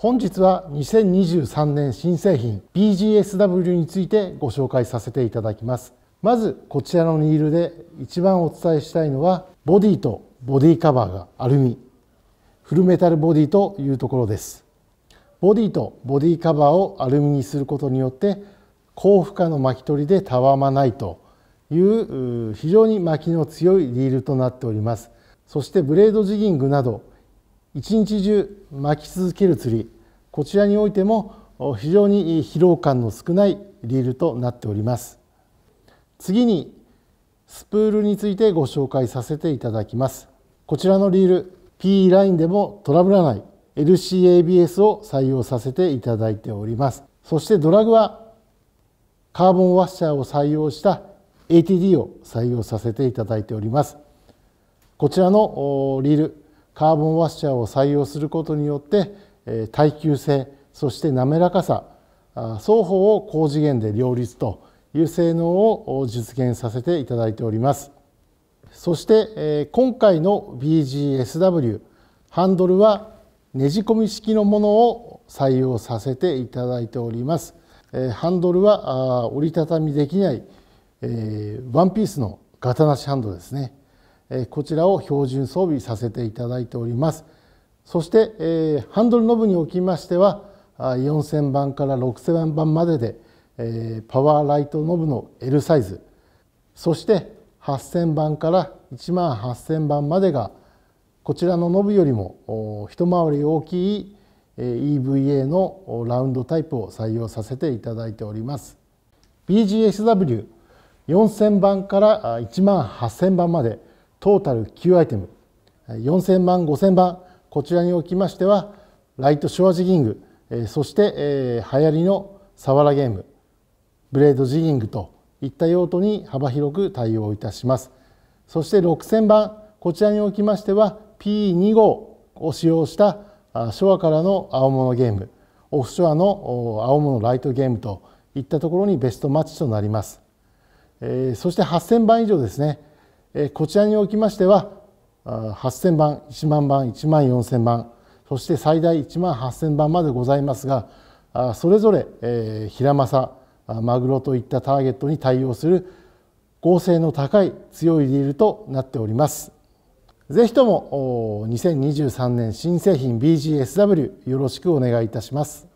本日は2023年新製品 BGSW についてご紹介させていただきますまずこちらのニールで一番お伝えしたいのはボディとボディカバーがアルミフルメタルボディというところですボディとボディカバーをアルミにすることによって高負荷の巻き取りでたわまないという非常に巻きの強いリールとなっておりますそしてブレードジギングなど一日中巻き続ける釣りこちらにおいても非常に疲労感の少ないリールとなっております次にスプールについてご紹介させていただきますこちらのリール P ラインでもトラブらない LCABS を採用させていただいておりますそしてドラグはカーボンワッシャーを採用した ATD を採用させていただいておりますこちらのリールカーボンワッシャーを採用することによって耐久性そして滑らかさ双方を高次元で両立という性能を実現させていただいておりますそして今回の BGSW ハンドルはねじ込み式のものを採用させていただいておりますハンドルは折りたたみできないワンピースのガタなしハンドですねこちらを標準装備させていただいておりますそして、えー、ハンドルノブにおきましては4000番から6000番までで、えー、パワーライトノブの L サイズそして8000番から1万8000番までがこちらのノブよりも一回り大きい EVA のラウンドタイプを採用させていただいております BGSW4000 番から1 8000番までトータル9アイテム4000番5000番こちらにおきましてはライトショアジギング、えそして、え流行りのサワラゲームブレードジギングといった用途に幅広く対応いたしますそして6000番こちらにおきましては PE2 号を使用したショアからの青物ゲームオフショアの青物ライトゲームといったところにベストマッチとなります、えそして8000番以上ですね、えこちらにおきましては8000番1万番1万4000番そして最大1万8000番までございますがそれぞれ、えー、ヒラマサマグロといったターゲットに対応する合成の高い強いリールとなっております。ぜひとも2023年新製品 BGSW よろしくお願いいたします。